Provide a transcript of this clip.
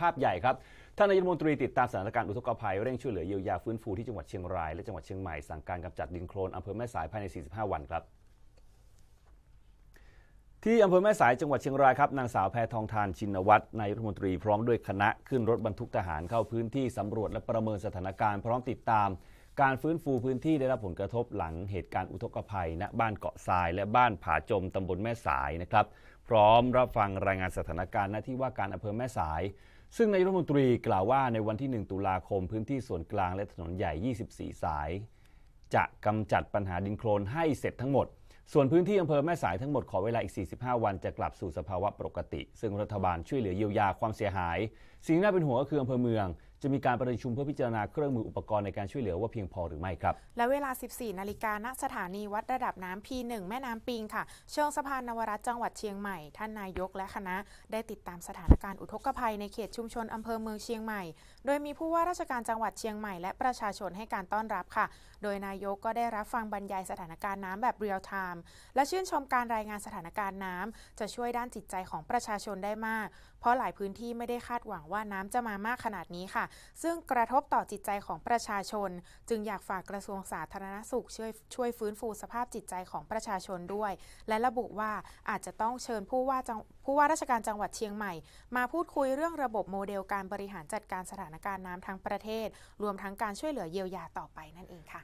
ภาพใหญ่ครับ ท่านนายกรัฐมนตรีติดตามสถานการณ์อุทกภัยเร่งช่วยเหลือเยียวยาฟื้นฟูที่จังหวัดเชียงรายและจังหวัดเชียงใหม่สั่งการกำจัดดินโคลนอำเภอแม่สายภายใน 45 วันครับ ที่อำเภอแม่สายจังหวัดเชียงรายครับ นางสาวแพทองทานชินวัตรนายรัฐมนตรีพร้อมด้วยคณะขึ้นรถบรรทุกทหารเข้าพื้นที่สำรวจและประเมินสถานการณ์พร้อมติดตามการฟื้นฟูพื้นที่ได้รับผลกระทบหลังเหตุการณ์อุทกภัยณบ้านเกาะทราย และบ้านผาจมตำบลแม่สายนะครับ พร้อมรับฟังรายงานสถานการณ์ณที่ว่าการอำเภอแม่สายซึ่งนายรัฐมนตรีกล่าวว่าในวันที่ 1 ตุลาคมพื้นที่ส่วนกลางและถนนใหญ่ 24 สาย จะกำจัดปัญหาดินโคลนให้เสร็จทั้งหมด ส่วนพื้นที่อำเภอแม่สายทั้งหมดขอเวลาอีก 45 วันจะกลับสู่สภาวะปกติ ซึ่งรัฐบาลช่วยเหลือเยียวยาความเสียหาย สิ่งที่น่าเป็นห่วงก็คืออำเภอเมืองจะมีการประชุมเพื่อพิจารณาเครื่องมืออุปกรณ์ในการช่วยเหลือว่าเพียงพอหรือไม่ครับ และเวลา 14 นาฬิกาณสถานีวัดระดับน้ำ P1 แม่น้ำปิงค่ะ เชิงสะพานนวรัตจังหวัดเชียงใหม่ ท่านนายกและคณะได้ติดตามสถานการณ์อุทกภัยในเขตชุมชนอำเภอเมืองเชียงใหม่ โดยมีผู้ว่าราชการจังหวัดเชียงใหม่ และประชาชนให้การต้อนรับค่ะ โดยนายกก็ได้รับฟังบรรยายสถานการณ์น้ำแบบเรียลไทม์และชื่นชมการรายงานสถานการณ์น้ำจะช่วยด้านจิตใจของประชาชนได้มาก เพราะหลายพื้นที่ไม่ได้คาดหวังว่าน้ำจะมามากขนาดนี้ค่ะซึ่งกระทบต่อจิตใจของประชาชน จึงอยากฝากกระทรวงสาธารณสุขช่วยช่วยฟื้นฟูสภาพจิตใจของประชาชนด้วย และระบุว่าอาจจะต้องเชิญผู้ว่าผู้ว่าราชการจังหวัดเชียงใหม่ มาพูดคุยเรื่องระบบโมเดลการบริหารจัดการสถานการณ์น้ำทั้งประเทศ รวมทั้งการช่วยเหลือเยียวยาต่อไปนั่นเองค่ะ